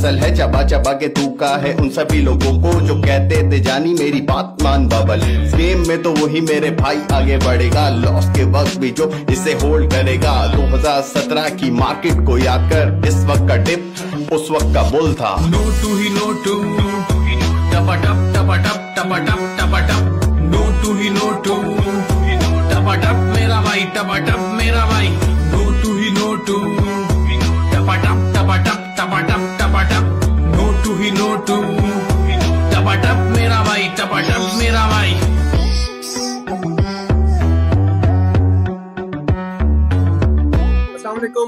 सल है चबा चबा के का है उन सभी लोगों को जो कहते थे जानी मेरी बात मान बबल गेम में तो वही मेरे भाई आगे बढ़ेगा लॉस के वक्त भी जो इसे होल्ड करेगा 2017 की मार्केट को याद कर इस वक्त का डिप उस वक्त का बुल था नो टू ही नो टू टपा टप टपा टप टपा टप टपा टप नो टू ही नो टू टपा टप मेरा भाई टपा टप मेरा भाई नो टू ही नो टू टू ही नो टू टपाटप मेरा भाई टपाटप मेरा भाई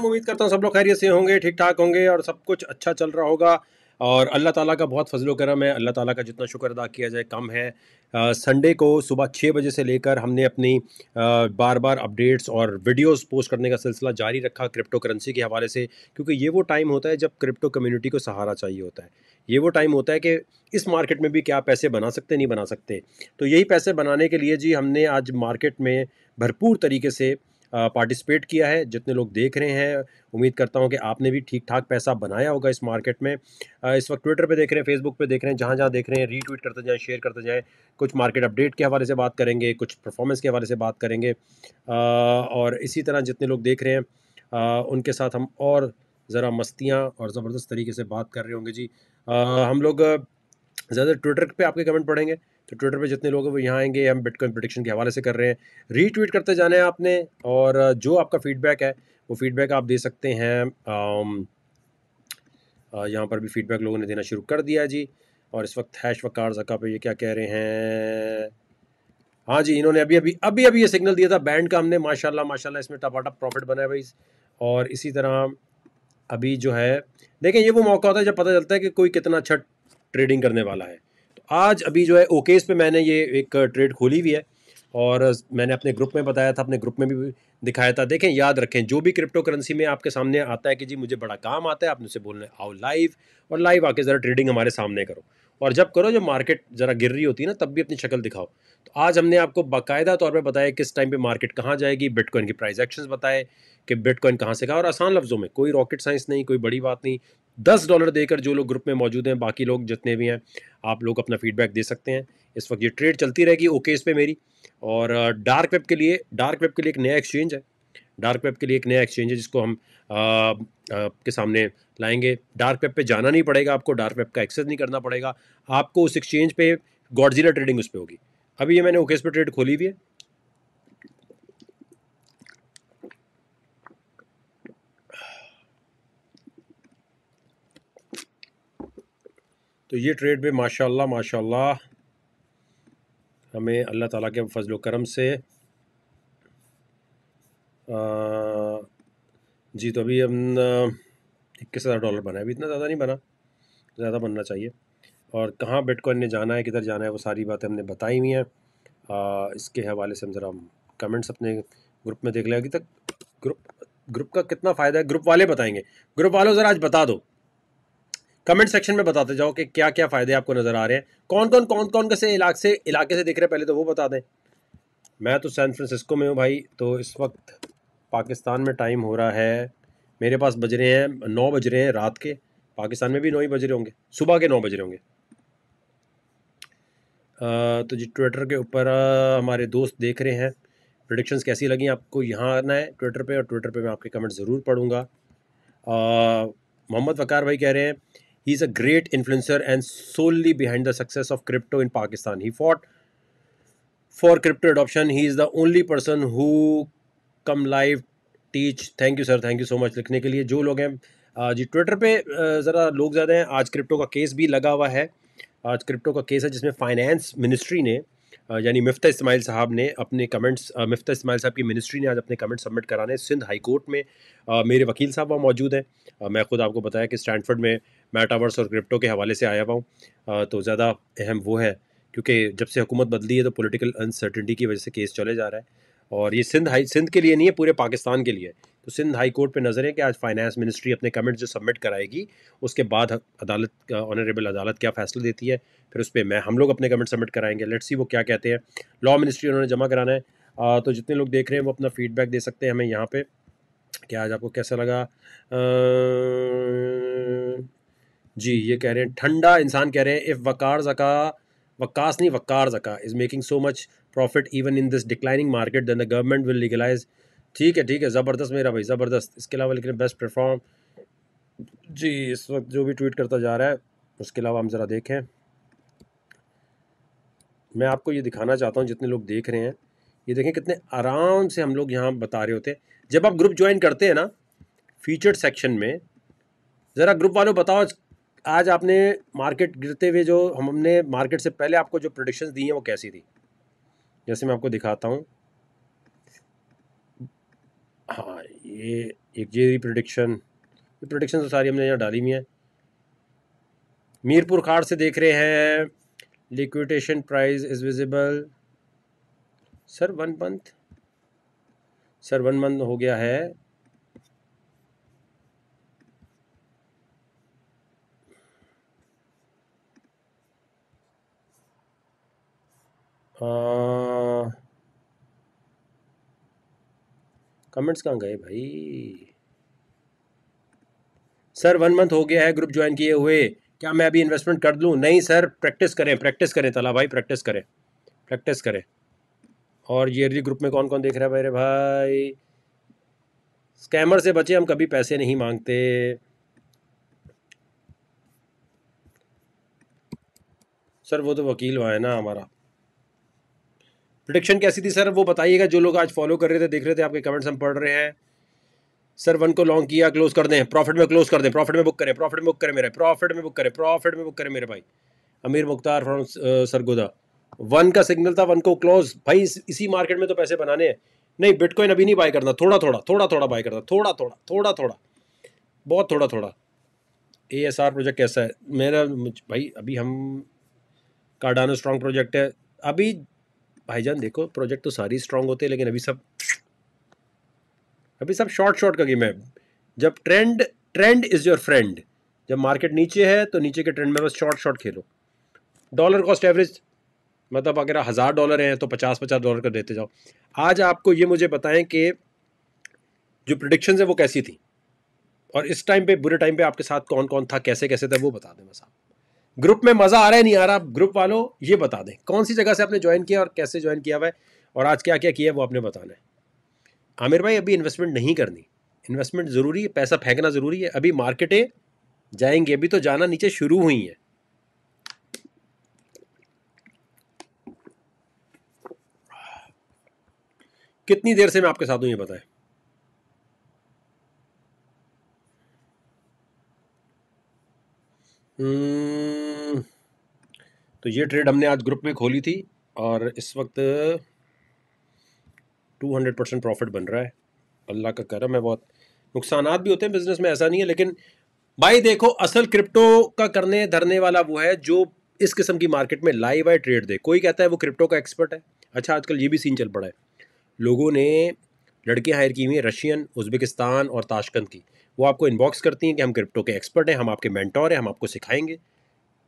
उम्मीद करता हूँ सब लोग खैरियत से होंगे ठीक ठाक होंगे और सब कुछ अच्छा चल रहा होगा और अल्लाह ताला का बहुत फजलो करम है अल्लाह ताला का जितना शुक्र अदा किया जाए कम है संडे को सुबह छः बजे से लेकर हमने अपनी आ, बार बार अपडेट्स और वीडियोस पोस्ट करने का सिलसिला जारी रखा क्रिप्टो करेंसी के हवाले से क्योंकि ये वो टाइम होता है जब क्रिप्टो कम्युनिटी को सहारा चाहिए होता है ये वो टाइम होता है कि इस मार्केट में भी क्या पैसे बना सकते नहीं बना सकते तो यही पैसे बनाने के लिए जी हमने आज मार्केट में भरपूर तरीके से पार्टिसिपेट किया है जितने लोग देख रहे हैं उम्मीद करता हूँ कि आपने भी ठीक ठाक पैसा बनाया होगा इस मार्केट में इस वक्त ट्विटर पे देख रहे हैं फेसबुक पे देख रहे हैं जहाँ जहाँ देख रहे हैं रीट्वीट करते जाएँ शेयर करते जाएँ कुछ मार्केट अपडेट के हवाले से बात करेंगे कुछ परफॉर्मेंस के हवाले से बात करेंगे और इसी तरह जितने लोग देख रहे हैं उनके साथ हम और ज़रा मस्तियाँ और ज़बरदस्त तरीके से बात कर रहे होंगे जी हम लोग ज़्यादा ट्विटर पे आपके कमेंट पढ़ेंगे तो ट्विटर पे जितने लोग हैं वो यहाँ आएंगे हम बिटकॉइन प्रोडिक्शन के हवाले से कर रहे हैं रीट्वीट करते जाना है आपने और जो आपका फीडबैक है वो फीडबैक आप दे सकते हैं um, यहाँ पर भी फीडबैक लोगों ने देना शुरू कर दिया जी और इस वक्त हैश वकार जका पे ये क्या कह रहे हैं हाँ जी इन्होंने अभी अभी अभी अभी ये सिग्नल दिया था बैंड का हमने माशाल्लाह माशाल्लाह इसमें टपाटप प्रॉफिट बना है भाई और इसी तरह अभी जो है देखें ये वो मौका होता है जब पता चलता है कि कोई कितना अच्छा ट्रेडिंग करने वाला है तो आज अभी जो है ओकेस पे मैंने ये एक ट्रेड खोली हुई है और मैंने अपने ग्रुप में बताया था अपने ग्रुप में भी दिखाया था देखें याद रखें जो भी क्रिप्टो करेंसी में आपके सामने आता है कि जी मुझे बड़ा काम आता है आपने उसे बोलना आओ लाइव और लाइव आके ज़रा ट्रेडिंग हमारे सामने करो और जब करो जब मार्केट ज़रा गिर रही होती है ना तब भी अपनी शक्ल दिखाओ तो आज हमने आपको बाकायदा तौर पर बताया किस टाइम पर मार्केट कहाँ जाएगी बिटकॉइन की प्राइस बताए कि बिटकॉइन कहाँ से कहा और आसान लफ्ज़ों में कोई रॉकेट साइंस नहीं कोई बड़ी बात नहीं दस डॉलर देकर जो लोग ग्रुप में मौजूद हैं बाकी लोग जितने भी हैं आप लोग अपना फीडबैक दे सकते हैं इस वक्त ये ट्रेड चलती रहेगी ओके इस पर मेरी और डार्क वेब के लिए डार्क वेब के लिए एक नया एक्सचेंज है डार्क वेब के लिए एक नया एक्सचेंज है जिसको हम आपके सामने लाएंगे डार्क वेब पे जाना नहीं पड़ेगा आपको डार्क वेब का एक्सेस नहीं करना पड़ेगा आपको उस एक्सचेंज पे गॉडजिला ट्रेडिंग उस पर होगी अभी ये मैंने इस पर ट्रेड खोली हुई है तो ये ट्रेड भी माशाल्लाह माशाल्लाह हमें अल्लाह ताला के फजल करम से आ, जी तो अभी हम इक्कीस हज़ार डॉलर बना है अभी इतना ज़्यादा नहीं बना ज़्यादा बनना चाहिए और कहाँ बिटकॉइन ने जाना है किधर जाना है वो सारी बातें हमने बताई हुई हैं इसके हवाले से हम ज़रा कमेंट्स अपने ग्रुप में देख लें अभी तक ग्रुप ग्रुप का कितना फ़ायदा है ग्रुप वाले बताएंगे ग्रुप वालों ज़रा आज बता दो कमेंट सेक्शन में बताते जाओ कि क्या क्या फ़ायदे आपको नज़र आ रहे हैं कौन कौन कौन कौन कैसे इलाके से इलाके से दिख रहे हैं पहले तो वो बता दें मैं तो सैन फ्रांसिस्को में हूँ भाई तो इस वक्त पाकिस्तान में टाइम हो रहा है मेरे पास बज रहे हैं नौ बज रहे हैं रात के पाकिस्तान में भी नौ ही बज रहे होंगे सुबह के नौ बज रहे होंगे तो जी ट्विटर के ऊपर हमारे दोस्त देख रहे हैं प्रडिक्शंस कैसी लगी आपको यहाँ आना है ट्विटर पे और ट्विटर पे मैं आपके कमेंट ज़रूर पढ़ूंगा मोहम्मद वकार भाई कह रहे हैं He is a great influencer and solely behind the success of crypto in Pakistan. He fought for crypto adoption. He is the only person who come live teach thank you sir thank you so much likhne ke liye jo log hain ji twitter pe zara log zyada hain aaj crypto ka case bhi laga hua hai aaj crypto ka case hai jisme finance ministry ne यानी मफ्ता इस्माइल साहब ने अपने comments मफ्ता Ismail साहब की ministry ने आज अपने comment submit कराने सिंध हाई कोर्ट में मेरे वकील साहब वहाँ मौजूद हैं मैं खुद आपको बताया कि स्टैंडफर्ड में मेटावर्स और क्रिप्टो के हवाले से आया हुआ हूँ तो ज़्यादा अहम वो है क्योंकि जब से हुकूमत बदली है तो पोलिटिकल अनसर्टिनटी की वजह से केस चले जा रहा है और ये सिंध हाई सिंध के लिए नहीं है पूरे पाकिस्तान के लिए तो सिंध हाई कोर्ट पे नज़र है कि आज फाइनेंस मिनिस्ट्री अपने कमेंट जो सबमिट कराएगी उसके बाद अदालत ऑनरेबल अदालत क्या फैसला देती है फिर उस पर मैं हम लोग अपने कमेंट सबमिट कराएंगे लेट्स सी वो क्या कहते हैं लॉ मिनिस्ट्री उन्होंने जमा कराना है आ, तो जितने लोग देख रहे हैं वो अपना फीडबैक दे सकते हैं हमें यहाँ पर कि आज आपको कैसा लगा आ, जी ये कह रहे हैं ठंडा इंसान कह रहे हैं इफ़ वकार जका वकास नहीं Waqar Zaka is making so much profit even in this declining market then the government will legalise ठीक है ठीक है ज़बरदस्त मेरा भाई ज़बरदस्त इसके अलावा लेकिन बेस्ट प्लेटफॉर्म जी इस वक्त जो भी ट्वीट करता जा रहा है उसके अलावा हम ज़रा देखें मैं आपको ये दिखाना चाहता हूँ जितने लोग देख रहे हैं ये देखें कितने आराम से हम लोग यहाँ बता रहे होते हैं जब आप ग्रुप ज्वाइन करते हैं ना फीचर्ड सेक्शन में ज़रा ग्रुप वालों बताओ आज आपने मार्केट गिरते हुए जो हमने मार्केट से पहले आपको जो प्रोडिक्शन दी हैं वो कैसी थी जैसे मैं आपको दिखाता हूँ हाँ ये एक ये प्रोडिक्शन ये प्रोडिक्शन तो सारी हमने यहाँ डाली हुई है मीरपुर खाड़ से देख रहे हैं liquidation price is visible sir one month sir one month हो गया है आ, हाँ। कमेंट्स कहाँ गए भाई सर वन मंथ हो गया है ग्रुप ज्वाइन किए हुए क्या मैं अभी इन्वेस्टमेंट कर लूँ नहीं सर प्रैक्टिस करें प्रैक्टिस करें तला भाई प्रैक्टिस करें प्रैक्टिस करें और ईयरली ग्रुप में कौन कौन देख रहा है मेरे भाई स्कैमर से बचे हम कभी पैसे नहीं मांगते सर वो तो वकील हुआ है ना हमारा प्रोडिक्शन कैसी थी सर वो बताइएगा जो लोग आज फॉलो कर रहे थे देख रहे थे आपके कमेंट्स हम पढ़ रहे हैं सर वन को लॉन्ग किया क्लोज कर दें प्रॉफिट में क्लोज कर दें प्रॉफिट में बुक करें प्रॉफिट में बुक करें मेरे प्रॉफिट में बुक करें प्रॉफिट में बुक करें मेरे भाई अमीर मुख्तार फ्रॉम सरगोदा वन का सिग्नल था वन को क्लोज भाई इसी मार्केट में तो पैसे बनाने हैं नहीं बिटकॉइन अभी नहीं बाय करना थोड़ा थोड़ा थोड़ा थोड़ा बाय करना थोड़ा थोड़ा थोड़ा थोड़ा बहुत थोड़ा थोड़ा ए एस आर प्रोजेक्ट कैसा है मेरा भाई अभी हम कार्डानो स्ट्रॉन्ग प्रोजेक्ट है अभी भाईजान देखो प्रोजेक्ट तो सारी स्ट्रांग होते हैं लेकिन अभी सब अभी सब शॉर्ट शॉर्ट का गेम है जब trend trend is your friend जब मार्केट नीचे है तो नीचे के ट्रेंड में बस शॉर्ट शॉर्ट खेलो डॉलर कॉस्ट एवरेज मतलब अगर हज़ार डॉलर हैं तो पचास पचास डॉलर का देते जाओ आज आपको ये मुझे बताएं कि जो प्रडिक्शन हैं वो कैसी थी और इस टाइम पे बुरे टाइम पे आपके साथ कौन कौन था कैसे कैसे था वो बता दें बस आप ग्रुप में मज़ा आ रहा है नहीं आ रहा ग्रुप वालों ये बता दें कौन सी जगह से आपने ज्वाइन किया और कैसे ज्वाइन किया हुआ है और आज क्या क्या किया है वो आपने बताना है आमिर भाई अभी इन्वेस्टमेंट नहीं करनी इन्वेस्टमेंट ज़रूरी है पैसा फेंकना ज़रूरी है अभी मार्केटें जाएंगे अभी तो जाना नीचे शुरू हुई है कितनी देर से मैं आपके साथ हूँ ये बताएं हम्म, तो ये ट्रेड हमने आज ग्रुप में खोली थी और इस वक्त टू हंड्रेड परसेंट प्रॉफिट बन रहा है अल्लाह का करम है बहुत नुकसान भी होते हैं बिजनेस में ऐसा नहीं है लेकिन भाई देखो असल क्रिप्टो का करने धरने वाला वो है जो इस किस्म की मार्केट में लाइव आए ट्रेड दे कोई कहता है वो क्रिप्टो का एक्सपर्ट है अच्छा आजकल ये भी सीन चल पड़ा है लोगों ने लड़कियाँ हायर की हुई हैं रशियन उज्बेकिस्तान और ताशकंद की वो आपको इनबॉक्स करती हैं कि हम क्रिप्टो के एक्सपर्ट हैं हम आपके मैंटोर हैं हम आपको सिखाएंगे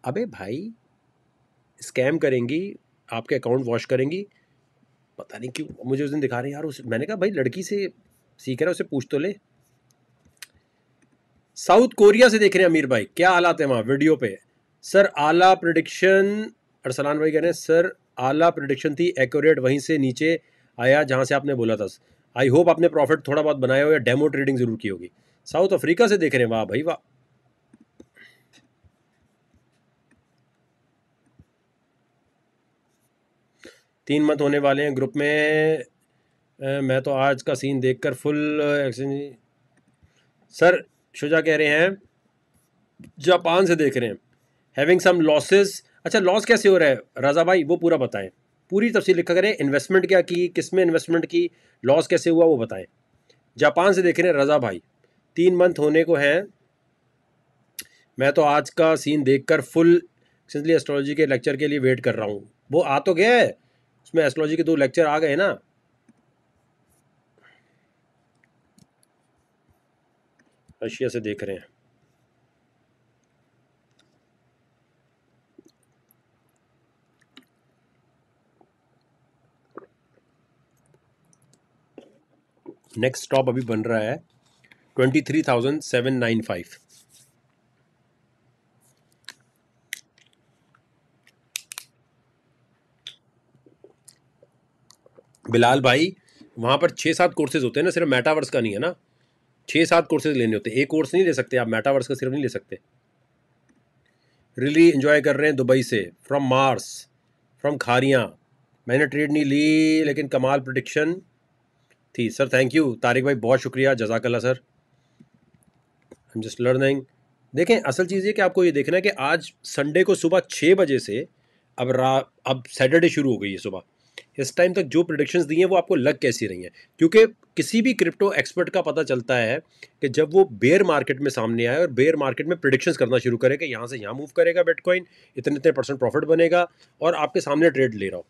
अबे भाई स्कैम करेंगी आपके अकाउंट वॉश करेंगी पता नहीं क्यों मुझे उस दिन दिखा रहे हैं यार उस मैंने कहा भाई लड़की से सीख रहा है उसे पूछ तो ले साउथ कोरिया से देख रहे हैं अमीर भाई क्या हालात है वहाँ वीडियो पे सर आला प्रडिक्शन अरसलान भाई कह रहे हैं सर आला प्रडिक्शन थी एक्यूरेट वहीं से नीचे आया जहाँ से आपने बोला था आई होप आपने प्रॉफिट थोड़ा बहुत बनाया हो या डेमो ट्रेडिंग जरूर की होगी साउथ अफ्रीका से देख रहे हैं वाह भाई वाह तीन मत होने वाले हैं ग्रुप में मैं तो आज का सीन देखकर फुल एक्सचेंज सर शुजा कह रहे हैं जापान से देख रहे हैं हैविंग सम लॉसेस अच्छा लॉस कैसे हो रहा है राजा भाई वो पूरा बताएं पूरी तफसील लिखा करें इन्वेस्टमेंट क्या की किस में इन्वेस्टमेंट की लॉस कैसे हुआ वो बताएं जापान से देख रहे हैं रजा भाई तीन मंथ होने को हैं मैं तो आज का सीन देखकर फुल सिंसली एस्ट्रोलॉजी के लेक्चर के लिए वेट कर रहा हूँ वो आ तो गया है उसमें एस्ट्रोलॉजी के दो लेक्चर आ गए ना रशिया से देख रहे हैं नेक्स्ट स्टॉप अभी बन रहा है twenty three thousand seven nine five Bilal भाई वहाँ पर छः सात कोर्सेज होते हैं ना सिर्फ मेटावर्स का नहीं है ना छः सात कोर्सेज लेने होते हैं एक कोर्स नहीं ले सकते आप मेटावर्स का सिर्फ नहीं ले सकते रियली एंजॉय कर रहे हैं दुबई से फ्रॉम मार्स फ्रॉम खारियाँ मैंने ट्रेड नहीं ली लेकिन कमाल प्रोडिक्शन थी सर थैंक यू तारिक भाई बहुत शुक्रिया जजाकल्ला sir I am just learning देखें असल चीज़ ये कि आपको ये देखना है कि आज संडे को सुबह छः बजे से अब रा अब सैटरडे शुरू हो गई है सुबह इस टाइम तक जो प्रोडिक्शंस दी हैं वो आपको लग कैसी रही हैं क्योंकि किसी भी क्रिप्टो एक्सपर्ट का पता चलता है कि जब वो बेयर मार्केट में सामने आए और बेयर मार्केट में प्रोडिक्शंस करना शुरू करे कि यहाँ से यहाँ मूव करेगा बिटकॉइन इतने इतने परसेंट प्रॉफिट बनेगा और आपके सामने ट्रेड ले रहा हो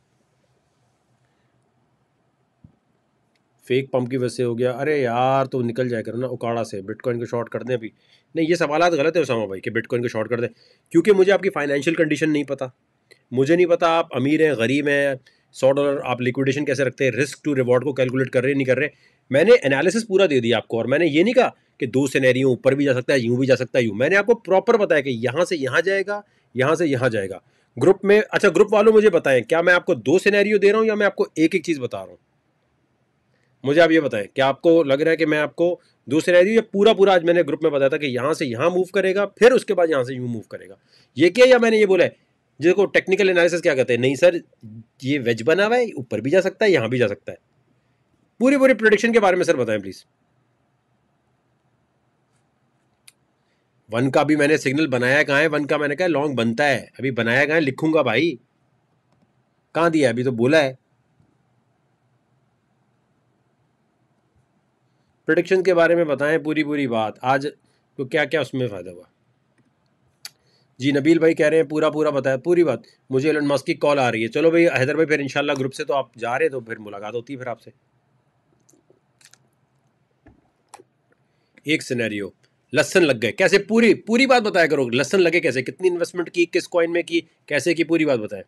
फेक पम्प की वजह से हो गया अरे यार तो निकल जाए करो ना उकाड़ा से बिटकॉइन को शॉर्ट कर दें अभी नहीं ये सवाल तो गलत है उसामा भाई कि बिटकॉइन को शॉर्ट कर दें क्योंकि मुझे आपकी फाइनेंशियल कंडीशन नहीं पता मुझे नहीं पता आप अमीर हैं गरीब हैं सौ डॉलर आप लिक्विडेशन कैसे रखते हैं रिस्क टू रिवॉर्ड को कैलकुलेट कर रहे नहीं कर रहे मैंने एनालिसिस पूरा दे दिया आपको और मैंने ये नहीं कहा कि दो सिनेरियो ऊपर भी जा सकता है यूँ भी जा सकता है यूँ मैंने आपको प्रॉपर बताया कि यहाँ से यहाँ जाएगा यहाँ से यहाँ जाएगा ग्रुप में अच्छा ग्रुप वालों मुझे बताएं क्या मैं आपको दो सिनेरियो दे रहा हूँ या मैं आपको एक एक चीज़ बता रहा हूँ मुझे आप ये बताएं कि आपको लग रहा है कि मैं आपको दूसरे आदमी ये पूरा पूरा आज मैंने ग्रुप में बताया था कि यहाँ से यहाँ मूव करेगा फिर उसके बाद यहाँ से यूँ मूव करेगा ये क्या या मैंने ये बोला है जिसको टेक्निकल एनालिसिस क्या कहते हैं नहीं सर ये वेज बना हुआ है ऊपर भी जा सकता है यहाँ भी जा सकता है पूरी पूरी प्रोडिक्शन के बारे में सर बताएं प्लीज़ वन का भी मैंने सिग्नल बनाया कहाँ है वन का मैंने कहा लॉन्ग बनता है अभी बनाया कहाँ है लिखूंगा भाई कहाँ दिया अभी तो बोला है प्रोडिक्शन के बारे में बताएं पूरी पूरी बात आज तो क्या क्या उसमें फ़ायदा हुआ जी नबील भाई कह रहे हैं पूरा पूरा बताया पूरी बात मुझे एलन मस्क की कॉल आ रही है चलो भाई हैदर भाई फिर इंशाल्लाह ग्रुप से तो आप जा रहे तो फिर मुलाकात होती है फिर आपसे एक सिनेरियो लसन लग गए कैसे पूरी पूरी बात बताया करो लसन लगे कैसे कितनी इन्वेस्टमेंट की किस कॉइन में की कैसे की पूरी बात बताएं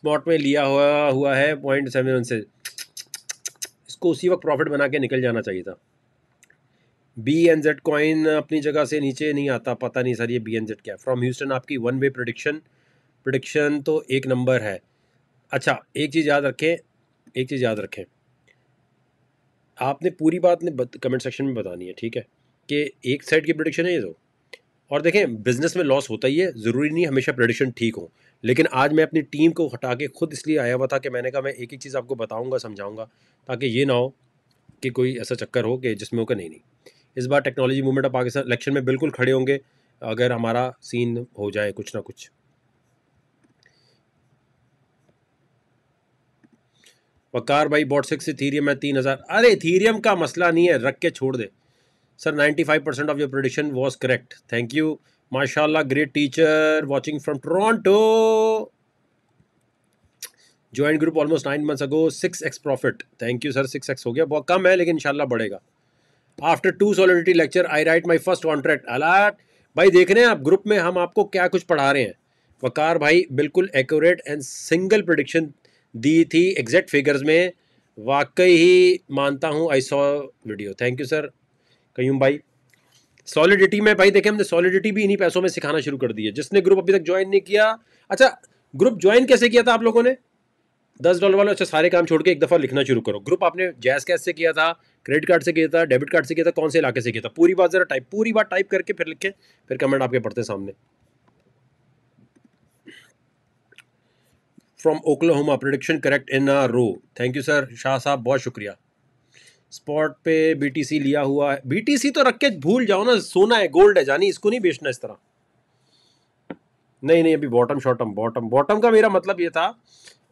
स्पॉट में लिया हुआ हुआ है पॉइंट सेवन से इसको उसी वक्त प्रॉफिट बना के निकल जाना चाहिए था बी एन जेड कॉइन अपनी जगह से नीचे नहीं आता पता नहीं सर ये बी एन जेड क्या है फ्रॉम ह्यूस्टन आपकी वन वे प्रोडिक्शन प्रोडिक्शन तो एक नंबर है अच्छा एक चीज़ याद रखें एक चीज़ याद रखें आपने पूरी बात ने बत, कमेंट सेक्शन में बतानी है ठीक है कि एक साइड की प्रोडिक्शन है ये तो और देखें बिज़नेस में लॉस होता ही है ज़रूरी नहीं हमेशा प्रोडिक्शन ठीक हो लेकिन आज मैं अपनी टीम को हटा के ख़ुद इसलिए आया हुआ था कि मैंने कहा मैं एक एक चीज़ आपको बताऊँगा समझाऊँगा ताकि ये ना हो कि कोई ऐसा चक्कर हो कि जिसमें होकर नहीं नहीं इस बार technology movement of Pakistan election में बिल्कुल खड़े होंगे अगर हमारा सीन हो जाए कुछ ना कुछ वकार भाई बॉट सिक्स थीरियम है तीन हज़ार अरे थीरियम का मसला नहीं है रख के छोड़ दे sir ninety five percent of your prediction was correct thank you माशाल्लाह great teacher watching from Toronto joint group almost nine months ago six x profit thank you sir six x हो गया बहुत कम है लेकिन इंशाल्लाह बढ़ेगा after two solidity lecture I write my first contract अलाट भाई देख रहे हैं आप ग्रुप में हम आपको क्या कुछ पढ़ा रहे हैं वकार भाई बिल्कुल एक्यूरेट एंड सिंगल प्रडिक्शन दी थी एग्जैक्ट फिगर्स में वाकई ही मानता हूँ I saw video thank you sir Qayyum भाई सॉलिडिटी में भाई देखें हमने सॉलिडिटी भी इन्हीं पैसों में सिखाना शुरू कर दिया जिसने ग्रुप अभी तक ज्वाइन नहीं किया अच्छा ग्रुप ज्वाइन कैसे किया था आप लोगों ने दस डॉलर वाले अच्छा सारे काम छोड़ के एक दफ़ा लिखना शुरू करो ग्रुप आपने जैस कैश से किया था क्रेडिट कार्ड से किया था डेबिट कार्ड से किया था कौन से इलाके से किया था पूरी बात ज़रा टाइप पूरी बात टाइप करके फिर लिखें फिर कमेंट आपके पढ़ते सामने from Oklahoma prediction correct in a row thank you sir Shah साहब बहुत शुक्रिया स्पॉट पे बीटीसी लिया हुआ है बीटीसी तो रख के भूल जाओ ना सोना है गोल्ड है जानी इसको नहीं बेचना इस तरह नहीं नहीं अभी बॉटम शॉटम बॉटम बॉटम का मेरा मतलब ये था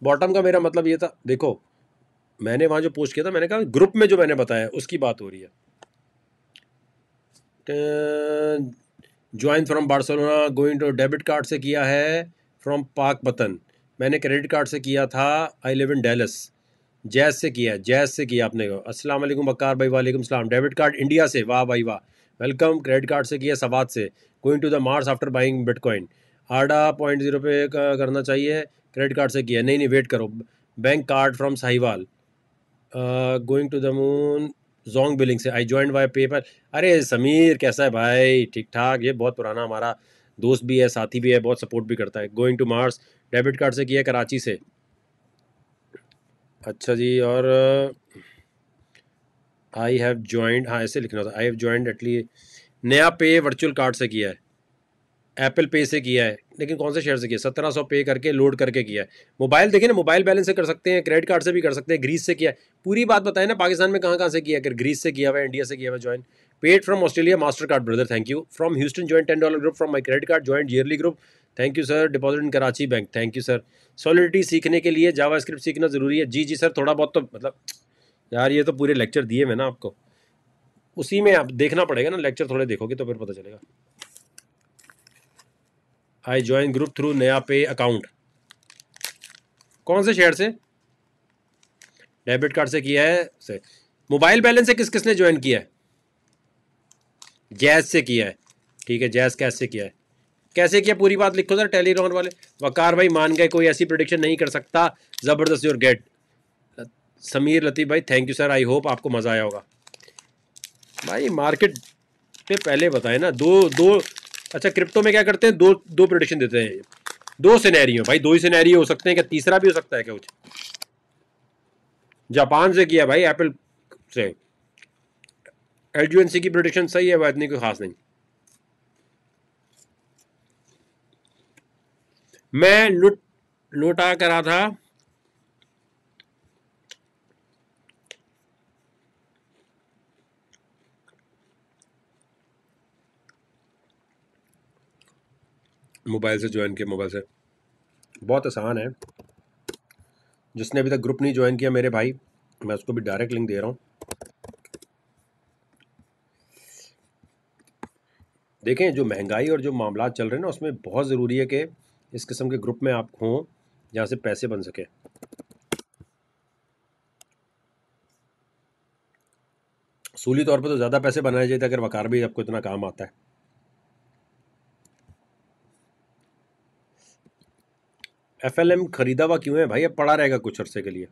बॉटम का मेरा मतलब ये था देखो मैंने वहाँ जो पोस्ट किया था मैंने कहा ग्रुप में जो मैंने बताया उसकी बात हो रही है join from Barcelona going to debit card से किया है फ्रॉम पाक पतन मैंने क्रेडिट कार्ड से किया था I live in Dallas Jazz से किया जैज से किया आपने अस्सलाम वालेकुम बकार भाई वालेकुम सलाम डेबिट कार्ड इंडिया से वाह भाई वाह वेलकम क्रेडिट कार्ड से किया सवाद से going to the Mars after buying bitcoin ADA point zero पे करना चाहिए क्रेडिट कार्ड से किया नहीं नहीं वेट करो bank card from Sahiwal going to the moon जोंग बिलिंग से आई ज्वाइन बाय पेपर अरे समीर कैसा है भाई ठीक ठाक ये बहुत पुराना हमारा दोस्त भी है साथी भी है बहुत सपोर्ट भी करता है going to Mars debit card से किया कराची से अच्छा जी और आई हैव ज्वाइंट हाँ ऐसे लिखना था आई हैव ज्वाइंट एटली नया पे वर्चुअल कार्ड से किया है एप्पल पे से किया है लेकिन कौन से शेयर से किया सत्रह सौ पे करके लोड करके किया है मोबाइल देखिए ना मोबाइल बैलेंस से कर सकते हैं क्रेडिट कार्ड से भी कर सकते हैं ग्रीस से किया है पूरी बात बताए ना पाकिस्तान में कहाँ कहाँ से किया अगर ग्रीस से किया हुआ है इंडिया से किया हुआ join paid from Australia Mastercard brother thank you from Houston join ten dollar group from my credit card join yearly group thank you sir deposit in Karachi bank thank you sir solidity सीखने के लिए जावा script सीखना ज़रूरी है जी जी sir थोड़ा बहुत तो मतलब यार ये तो पूरे लेक्चर दिए मैं ना आपको उसी में आप देखना पड़ेगा ना लेक्चर थोड़े देखोगे तो फिर पता चलेगा आई ज्वाइन ग्रुप थ्रू नया पे अकाउंट कौन से शेयर से डेबिट कार्ड से किया है से मोबाइल बैलेंस से किस किसने ज्वाइन किया है जैज से किया है ठीक है जैज कैस से किया है कैसे किया पूरी बात लिखो सर टेलीरॉन वाले वकार भाई मान गए कोई ऐसी प्रोडिक्शन नहीं कर सकता ज़बरदस्त योर गेट समीर लतीफ़ भाई thank you sir I hope आपको मज़ा आया होगा भाई मार्केट पे पहले बताए ना दो दो अच्छा क्रिप्टो में क्या करते हैं दो दो प्रोडिक्शन देते हैं दो सिनेरियो भाई दो ही सिनेरियो हो सकते हैं क्या तीसरा भी हो सकता है क्या कुछ जापान से किया भाई एप्पल से एल की प्रोडिक्शन सही है भाई इतनी कोई खास नहीं मैं लुट लुटा करा था मोबाइल से ज्वाइन किया मोबाइल से बहुत आसान है जिसने अभी तक ग्रुप नहीं ज्वाइन किया मेरे भाई मैं उसको भी डायरेक्ट लिंक दे रहा हूँ देखें जो महंगाई और जो मामला चल रहे हैं ना उसमें बहुत ज़रूरी है कि इस किस्म के ग्रुप में आप हों जहाँ से पैसे बन सके सूली तौर पर तो ज़्यादा पैसे बनाए जाते अगर वकार भी आपको इतना काम आता है एफ एल एम खरीदा हुआ क्यों है भाई अब पड़ा रहेगा कुछ अरसे के लिए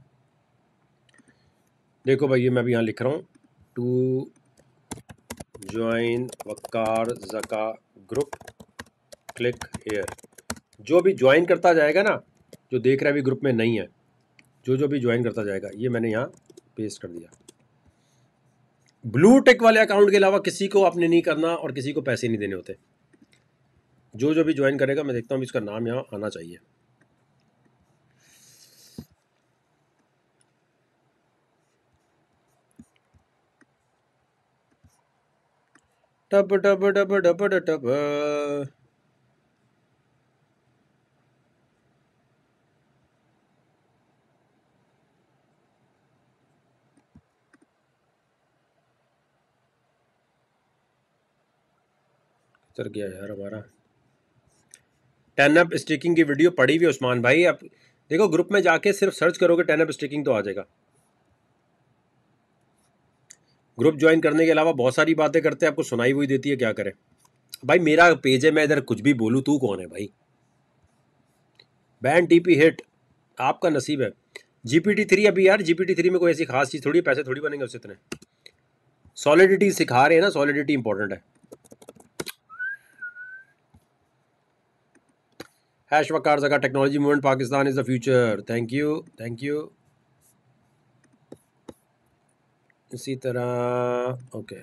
देखो भाई ये मैं भी यहाँ लिख रहा हूँ टू ज्वाइन वकार जका ग्रुप क्लिक हेयर जो भी ज्वाइन करता जाएगा ना जो देख रहा है अभी ग्रुप में नहीं है जो जो भी ज्वाइन करता जाएगा ये मैंने यहाँ पेस्ट कर दिया ब्लू टेक वाले अकाउंट के अलावा किसी को आपने नहीं करना और किसी को पैसे नहीं देने होते जो जो भी ज्वाइन करेगा मैं देखता हूँ इसका नाम यहाँ आना चाहिए टप टप टप टप टप उतर गया यार हमारा टेन अप स्टिकिंग की वीडियो पड़ी हुई उस्मान भाई आप देखो ग्रुप में जाके सिर्फ सर्च करोगे टेन अप स्टिकिंग तो आ जाएगा ग्रुप ज्वाइन करने के अलावा बहुत सारी बातें करते हैं आपको सुनाई हुई देती है क्या करें भाई मेरा पेज है मैं इधर कुछ भी बोलूँ तू कौन है भाई बैन टीपी हिट आपका नसीब है जीपीटी थ्री अभी यार जीपीटी थ्री में कोई ऐसी खास चीज़ थोड़ी पैसे थोड़ी बनेंगे उससे इतने सॉलिडिटी सिखा रहे हैं ना सॉलिडिटी इंपॉर्टेंट है हैश वकार जगह technology movement Pakistan is the future thank you thank you इसी तरह ओके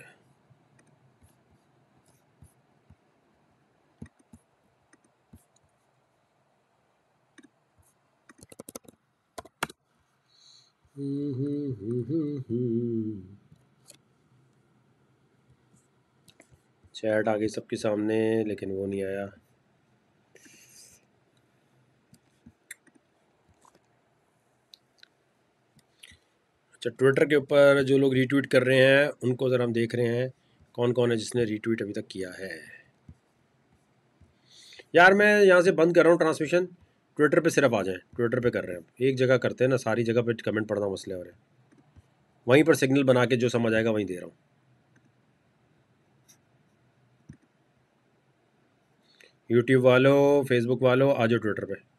चैट आ गई सबके सामने लेकिन वो नहीं आया अच्छा ट्विटर के ऊपर जो लोग रीट्वीट कर रहे हैं उनको ज़रा हम देख रहे हैं कौन कौन है जिसने रीट्वीट अभी तक किया है यार मैं यहाँ से बंद कर रहा हूँ ट्रांसमिशन ट्विटर पे सिर्फ आ जाएं ट्विटर पे कर रहे हैं एक जगह करते हैं ना सारी जगह पे कमेंट पढ़ना मसले हो रहे हैं वहीं पर सिग्नल बना के जो समझ आएगा वहीं दे रहा हूँ यूट्यूब वालों फेसबुक वालों आ जाओ ट्विटर पर